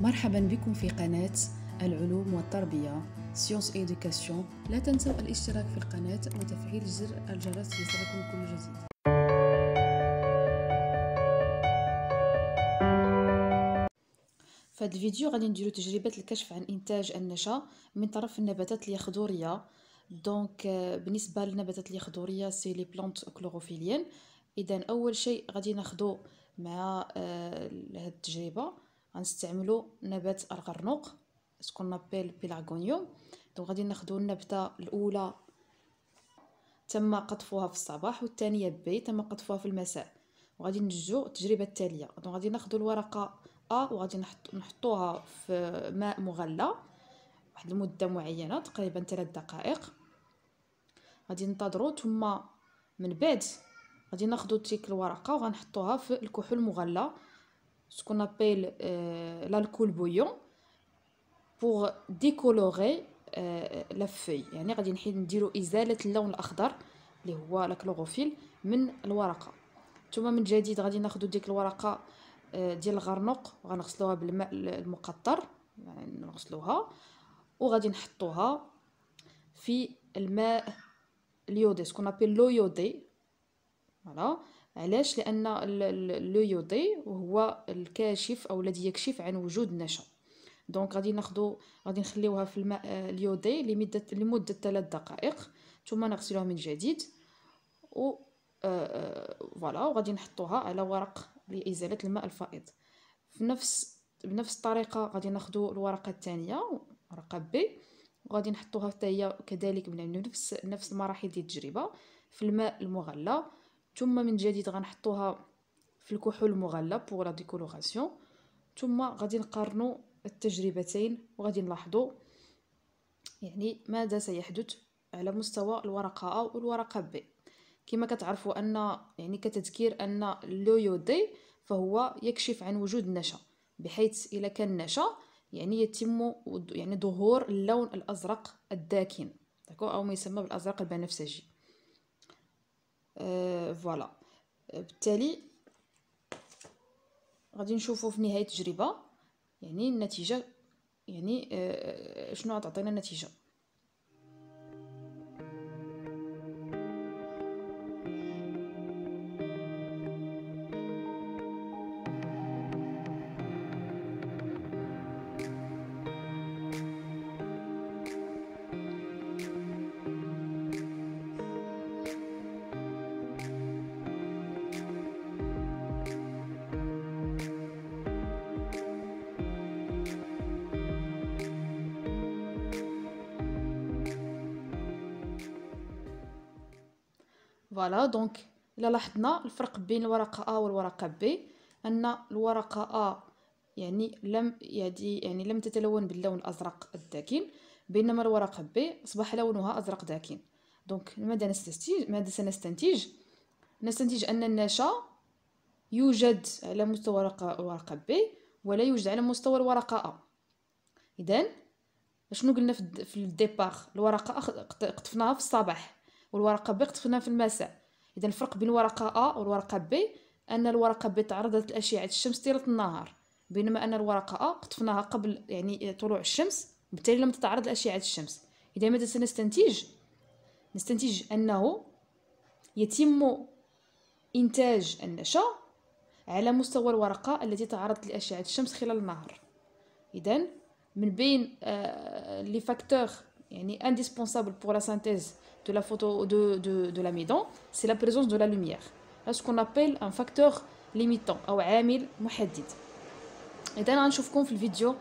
مرحبا بكم في قناة العلوم والتربية سيونس إيديكاسيون لا تنسوا الاشتراك في القناة وتفعيل زر الجرس ليصلكم كل جديد في هذا الفيديو غادي نديرو تجربة الكشف عن إنتاج النشا من طرف النباتات اليخضورية دونك euh, بالنسبة للنباتات اليخضورية سي لي بلونت كلوروفيليين إذا أول شيء غادي ناخدو مع آه، هاد التجربة غنستعملو نبات الغرنوق سكون نابيل بيلاغونيوم دونك غادي ناخدو النبته الاولى تم قطفها في الصباح والثانيه بي تم قطفها في المساء وغادي نجو التجربه التاليه دونك غادي ناخدو الورقه ا وغادي نحطوها في ماء مغلى واحد المده معينه تقريبا 3 دقائق غادي ننتظروا ثم من بعد غادي ناخدو تيك الورقه وغنحطوها في الكحول المغلى ce qu'on appelle euh, l'alcool bouillant pour décolorer آه لا فوي يعني غادي نحيد نديرو ازاله اللون الاخضر اللي هو لا كلوروفيل من الورقه ثم من جديد غادي ناخذ ديك الورقه آه ديال الغرنق وغنغسلوها بالماء المقطر يعني نغسلوها وغادي نحطوها في الماء اليودي سكون ابيل لو يودي فوالا علاش لان لو يودي هو الكاشف او الذي يكشف عن وجود النشا دونك غادي ناخذو غادي نخليوها في الماء آه، اليودي لمده لمده 3 دقائق ثم نغسلوها من جديد و آه، آه، فوالا وغادي نحطوها على ورق لازاله الماء الفائض في نفس بنفس الطريقه غادي ناخذ الورقه الثانيه ورقه بي وغادي نحطوها حتى هي كذلك من نفس نفس المراحل ديال التجربه في الماء المغلى ثم من جديد غنحطوها في الكحول المغلى بوغ لا ديكولوغاسيون ثم غادي نقارنوا التجربتين وغادي نلاحظوا يعني ماذا سيحدث على مستوى الورقه ا والورقه بي كما كتعرفوا ان يعني كتذكير ان لو دي فهو يكشف عن وجود نشا بحيث الا كان نشا يعني يتم يعني ظهور اللون الازرق الداكن او ما يسمى بالازرق البنفسجي فوالا euh, euh, بالتالي غادي نشوفوا في نهايه التجربه يعني النتيجه يعني آه، آه، شنو غتعطينا النتيجه فوالا دونك الا لاحظنا الفرق بين الورقه ا والورقه بي ان الورقه ا يعني لم يعني لم تتلون باللون الازرق الداكن بينما الورقه بي اصبح لونها ازرق داكن دونك ماذا نستنتج ماذا سنستنتج نستنتج ان النشا يوجد على مستوى ورقه ورقه بي ولا يوجد على مستوى الورقه ا اذا شنو قلنا في الديبار الورقه قطفناها في الصباح والورقة بي قطفناها في المساء إذا الفرق بين ورقة أ والورقة بي أن الورقة بي تعرضت لأشعة الشمس طيلة النهار بينما أن الورقة أ قطفناها قبل يعني طلوع الشمس بالتالي لم تتعرض لأشعة الشمس إذا ماذا سنستنتج نستنتج أنه يتم إنتاج النشأ على مستوى الورقة التي تعرضت لأشعة الشمس خلال النهار إذا من بين آه، لي فاكتور est indispensable pour la synthèse de la photo de, de, de c'est la présence de la lumière. C'est ce qu'on appelle un facteur limitant ou amil muhaddid. Et d'ailleurs, on se dans la vidéo,